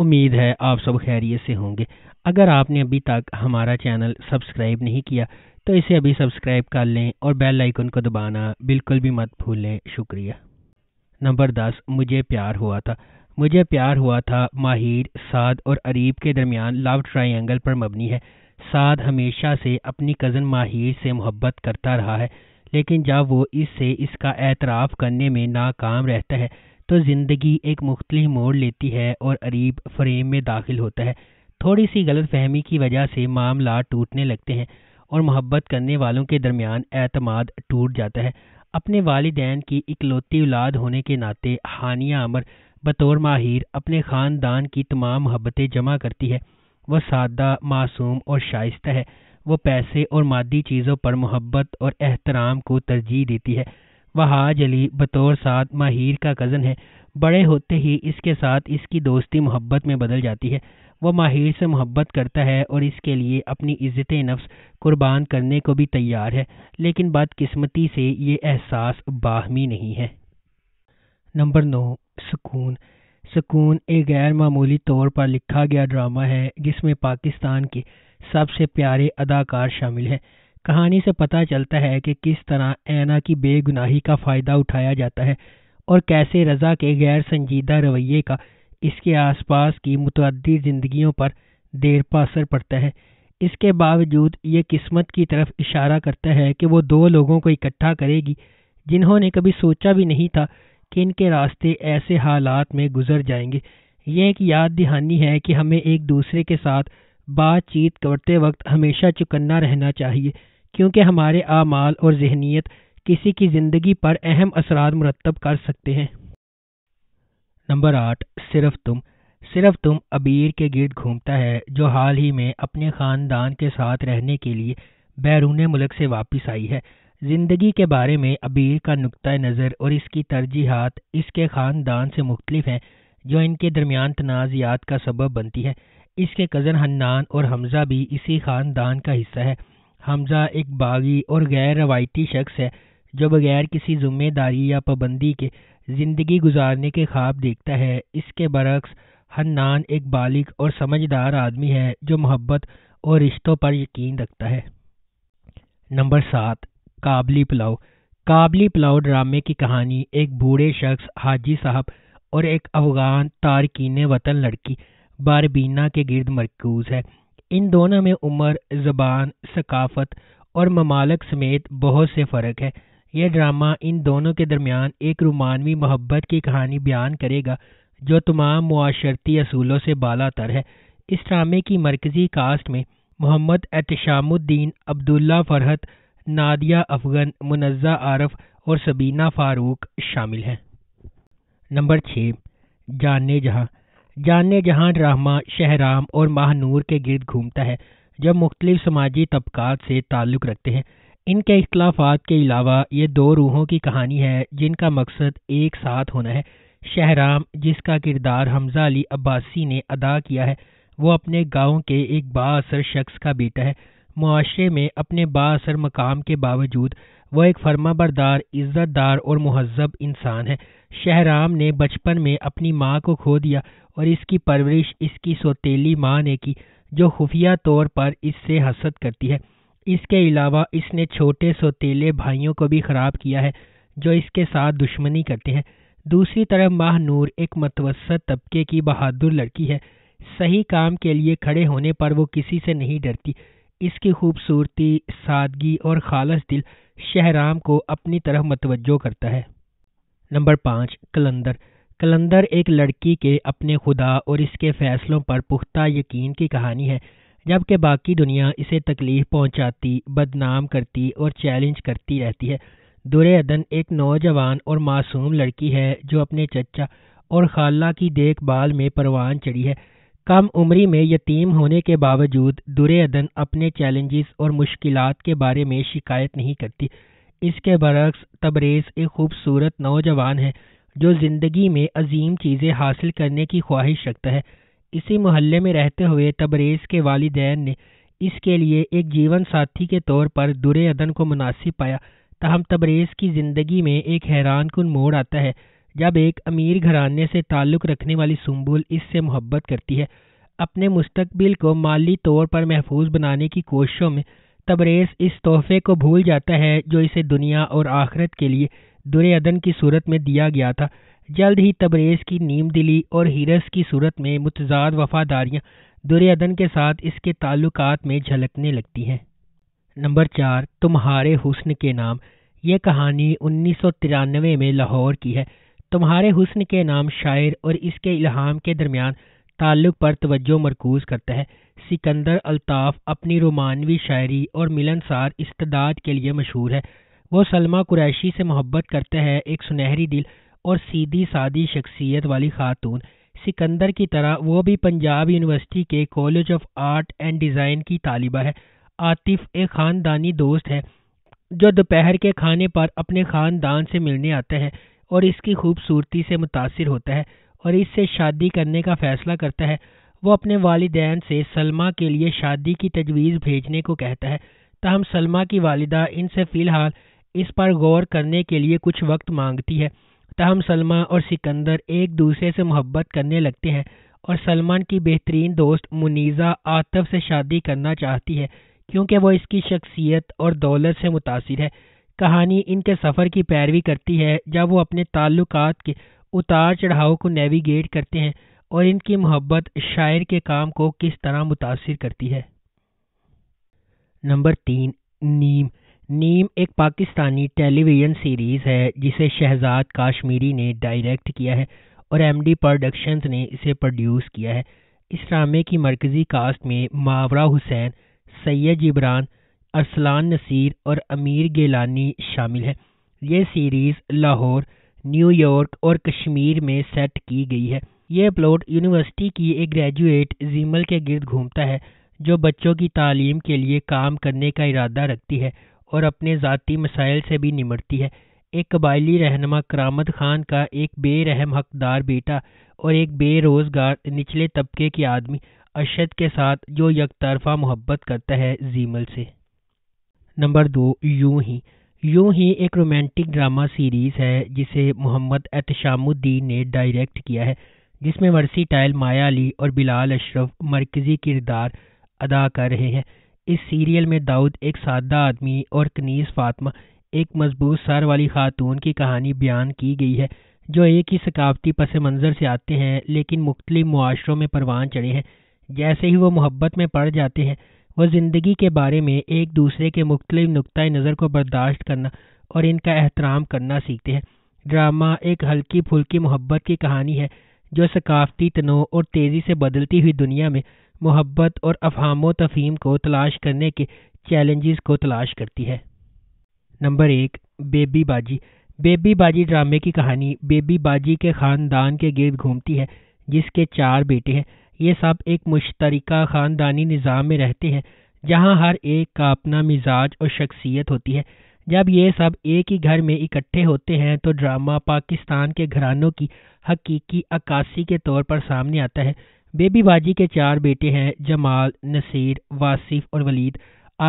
उम्मीद है आप सब खैरियत से होंगे अगर आपने अभी तक हमारा चैनल सब्सक्राइब नहीं किया तो इसे अभी सब्सक्राइब कर लें और बेल आइकन को दबाना बिल्कुल भी मत भूलें शुक्रिया नंबर दस मुझे प्यार हुआ था मुझे प्यार हुआ था माहिर साद और अरीब के दरमियान लव ट्रायंगल पर मबनी है साद हमेशा से अपनी कज़न माहिर से मोहब्बत करता रहा है लेकिन जब वो इससे इसका एतराफ़ करने में नाकाम रहता है तो ज़िंदगी एक मुख्तलि मोड़ लेती है और अरीब फ्रेम में दाखिल होता है थोड़ी सी गलत फहमी की वजह से मामला टूटने लगते हैं और मोहब्बत करने वालों के दरमियान अतमाद टूट जाता है अपने वालदान की इकलौती औलाद होने के नाते हानिया अमर बतौर माहिर अपने ख़ानदान की तमाम मोहब्बतें जमा करती है वह सादा मासूम और शाइस्ता है वो पैसे और मादी चीज़ों पर मोहब्बत और एहतराम को तरजीह देती है वहाज अली बतौर साथ माहिर का कज़न है बड़े होते ही इसके साथ इसकी दोस्ती मोहब्बत में बदल जाती है वह माहिर से मोहब्बत करता है और इसके लिए अपनी इज़्ज़त नफ्स कुर्बान करने को भी तैयार है लेकिन बदकस्मती से ये एहसास बाहमी नहीं है नंबर नौ सुकून सुकून एक गैर मामूली तौर पर लिखा गया ड्रामा है जिसमें पाकिस्तान के सबसे प्यारे अदाकार शामिल हैं कहानी से पता चलता है कि किस तरह ऐना की बेगुनाही का फ़ायदा उठाया जाता है और कैसे रज़ा के गैर संजीदा रवैये का इसके आसपास की मुतद ज़िंदगियों पर देर पा असर पड़ता है इसके बावजूद ये किस्मत की तरफ इशारा करता है कि वो दो लोगों को इकट्ठा करेगी जिन्होंने कभी सोचा भी नहीं था कि इनके रास्ते ऐसे हालात में गुजर जाएंगे यह एक याद दहानी है कि हमें एक दूसरे के साथ बातचीत करते वक्त हमेशा चुकन्ना रहना चाहिए क्योंकि हमारे आमाल और जहनीत किसी की ज़िंदगी पर अहम असरा मुरतब कर सकते हैं नंबर आठ सिर्फ तुम सिर्फ तुम अबीर के गिर्द घूमता है जो हाल ही में अपने ख़ानदान के साथ रहने के लिए बैरून मुल्क से वापस आई है ज़िंदगी के बारे में अबीर का नुक़ नज़र और इसकी तरजीहत इसके ख़ानदान से मुख्तलिफ हैं जो इनके दरमियान तनाजियात का सबब बनती है इसके कज़न हन्नान और हमज़ा भी इसी ख़ानदान का हिस्सा है हमजा एक बागी और गैर रवायती शख्स है जो बगैर किसी जिम्मेदारी या पाबंदी के ज़िंदगी गुजारने के ख्वाब देखता है इसके बरक्स हन्नान एक बालिग और समझदार आदमी है जो मोहब्बत और रिश्तों पर यकीन रखता है नंबर सात काबली पुलाव काबली पुलाव ड्रामे की कहानी एक बूढ़े शख्स हाजी साहब और एक अफगान तारकिन वतन लड़की बारबीना के गिरद मरकूज है इन दोनों में उम्र ज़बान सकाफत और ममालक समेत बहुत से फ़र्क है यह ड्रामा इन दोनों के दरमियान एक रोमानवी मोहब्बत की कहानी बयान करेगा जो तमाम माशरती असूलों से बाला तर है इस ड्रामे की मरकज़ी कास्ट में मोहम्मद एहतशामुद्दीन अब्दुल्ला फरहत नादिया अफगन मुनज़ा आरफ और सबीना फ़ारूक शामिल हैं नंबर छः जाने जहाँ जान जहां रहमा शहराम और माहनूर के गिरद घूमता है जब मुख्तलिफ समाजी तबकात से ताल्लुक़ रखते हैं इनके अख्तलाफात के अलावा ये दो रूहों की कहानी है जिनका मकसद एक साथ होना है शहराम जिसका किरदार हमजा अली अब्बासी ने अदा किया है वो अपने गांव के एक बासर शख्स का बेटा है मुआरे में अपने बासर मकाम के बावजूद वह एक फर्माबरदार इज्जतदार और महजब इंसान है शहराम ने बचपन में अपनी माँ को खो दिया और इसकी परवरिश इसकी सोतीली माँ ने की जो खुफिया तौर पर इससे हसद करती है इसके अलावा इसने छोटे सोतीले भाइयों को भी ख़राब किया है जो इसके साथ दुश्मनी करते हैं दूसरी तरफ माह नूर एक मतवसत तबके की बहादुर लड़की है सही काम के लिए खड़े होने पर वो किसी से नहीं डरती इसकी खूबसूरती सादगी और खालस दिल शहराम को अपनी तरफ मतवजो करता है नंबर पाँच कलंदर कलंदर एक लड़की के अपने खुदा और इसके फैसलों पर पुख्ता यकीन की कहानी है जबकि बाकी दुनिया इसे तकलीफ पहुंचाती बदनाम करती और चैलेंज करती रहती है अदन एक नौजवान और मासूम लड़की है जो अपने चचा और खाला की देखभाल में परवान चढ़ी है कम उम्री में यतीम होने के बावजूद दुर्योधन अपने चैलेंजेस और मुश्किलात के बारे में शिकायत नहीं करती इसके बरक्स तबरेज़ एक खूबसूरत नौजवान है जो ज़िंदगी में अजीम चीज़ें हासिल करने की ख्वाहिश रखता है इसी मोहल्ले में रहते हुए तबरेज़ के वालदेन ने इसके लिए एक जीवन साथी के तौर पर दुर्योधन को मुनासिब पाया तहम तबरेज़ की ज़िंदगी में एक हैरान कन मोड़ आता है जब एक अमीर घराने से ताल्लुक़ रखने वाली सुम्बुल इससे मोहब्बत करती है अपने मुस्तबिल को माली तौर पर महफूज बनाने की कोशिशों में तबरेज़ इस तोहफे को भूल जाता है जो इसे दुनिया और आखरत के लिए अदन की सूरत में दिया गया था जल्द ही तबरेज़ की नीम दिली और हीरस की सूरत में मुतजाद वफादारियाँ अदन के साथ इसके ताल्लुक में झलकने लगती हैं नंबर चार तुम्हारे हुस्न के नाम ये कहानी उन्नीस सौ तिरानवे में लाहौर की है तुम्हारे हुस्न के नाम शायर और इसके इल्हाम के दरमियान ताल्लुक पर तवज्जो मरकूज करता है सिकंदर अल्ताफ अपनी रोमानवी शायरी और मिलनसार इस्तदाद के लिए मशहूर है वो सलमा कुरैशी से मोहब्बत करता है एक सुनहरी दिल और सीधी सादी शख्सियत वाली खातून सिकंदर की तरह वो भी पंजाब यूनिवर्सिटी के college of art and design की तालिबा है आतिफ एक ख़ानदानी दोस्त है जो दोपहर के खाने पर अपने ख़ानदान से मिलने आते हैं और इसकी खूबसूरती से मुतासर होता है और इससे शादी करने का फ़ैसला करता है वो अपने वालदान से सलमा के लिए शादी की तजवीज़ भेजने को कहता है ताहम सलमा की वालदा इनसे फ़िलहाल इस पर गौर करने के लिए कुछ वक्त मांगती है ताहम सलमा और सिकंदर एक दूसरे से मोहब्बत करने लगते हैं और सलमान की बेहतरीन दोस्त मुनीज़ा आतफ से शादी करना चाहती है क्योंकि वह इसकी शख्सियत और दौलत से मुतासर है कहानी इनके सफ़र की पैरवी करती है जब वो अपने ताल्लुकात के उतार चढ़ाव को नेविगेट करते हैं और इनकी मोहब्बत शायर के काम को किस तरह मुतासर करती है नंबर तीन नीम नीम एक पाकिस्तानी टेलीविज़न सीरीज़ है जिसे शहजाद काश्मीरी ने डायरेक्ट किया है और एम डी प्रोडक्शंस ने इसे प्रोड्यूस किया है इस ड्रामे की मरकज़ी कास्ट में मावरा हुसैन सैयद जिब्रान अरसलान नसीर और अमीर गेलानी शामिल हैं यह सीरीज़ लाहौर न्यूयॉर्क और कश्मीर में सेट की गई है यह प्लॉट यूनिवर्सिटी की एक ग्रेजुएट जीमल के गिर्द घूमता है जो बच्चों की तालीम के लिए काम करने का इरादा रखती है और अपने ज़ाती मसाइल से भी निमटती है एक कबायली रहनमा करामद खान का एक बेरहम हकदार बेटा और एक बेरोज़गार निचले तबके के आदमी अरशद के साथ जो यक तरफा मोहब्बत करता है जीमल से नंबर दो यूं ही यूं ही एक रोमांटिक ड्रामा सीरीज़ है जिसे मोहम्मद एहतशामुद्दीन ने डायरेक्ट किया है जिसमें टाइल माया अली और बिलाल अशरफ मरकज़ी किरदार अदा कर रहे हैं इस सीरियल में दाऊद एक सादा आदमी और कनीस फातमा एक मजबूत सर वाली खातून की कहानी बयान की गई है जो एक ही सकाफती पस मंज़र से आते हैं लेकिन मुख्तलि मुआरों में परवान चढ़े हैं जैसे ही वो मोहब्बत में पड़ जाते हैं व ज़िंदगी के बारे में एक दूसरे के मुख्तलिफ नुक़ नज़र को बर्दाश्त करना और इनका एहतराम करना सीखते हैं ड्रामा एक हल्की फुल्की मोहब्बत की कहानी है जो सकाफती तनो और तेज़ी से बदलती हुई दुनिया में मोहब्बत और अफहमो तफीम को तलाश करने के चैलेंजेस को तलाश करती है नंबर एक बेबी बाजी बेबी बाजी ड्रामे की कहानी बेबी बाजी के ख़ानदान के गिर्द घूमती है जिसके चार बेटे हैं ये सब एक मुश्तरका ख़ानदानी निज़ाम में रहते हैं जहाँ हर एक का अपना मिजाज और शख्सियत होती है जब ये सब एक ही घर में इकट्ठे होते हैं तो ड्रामा पाकिस्तान के घरानों की हकीकी अक्सी के तौर पर सामने आता है बेबी बाजी के चार बेटे हैं जमाल नसीर वासिफ और वलीद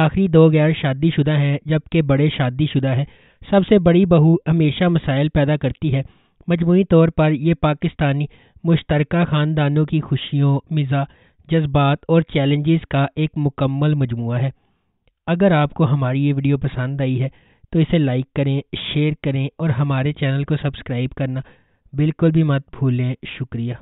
आखिरी दो गैर शादीशुदा हैं जबकि बड़े शादीशुदा हैं सबसे बड़ी बहू हमेशा मसाइल पैदा करती है मजमू तौर पर यह पाकिस्तानी मुश्तरक ख़ानदानों की खुशियों मिज़ा जज्बात और चैलेंजेस का एक मुकम्मल मजमू है अगर आपको हमारी ये वीडियो पसंद आई है तो इसे लाइक करें शेयर करें और हमारे चैनल को सब्सक्राइब करना बिल्कुल भी मत भूलें शुक्रिया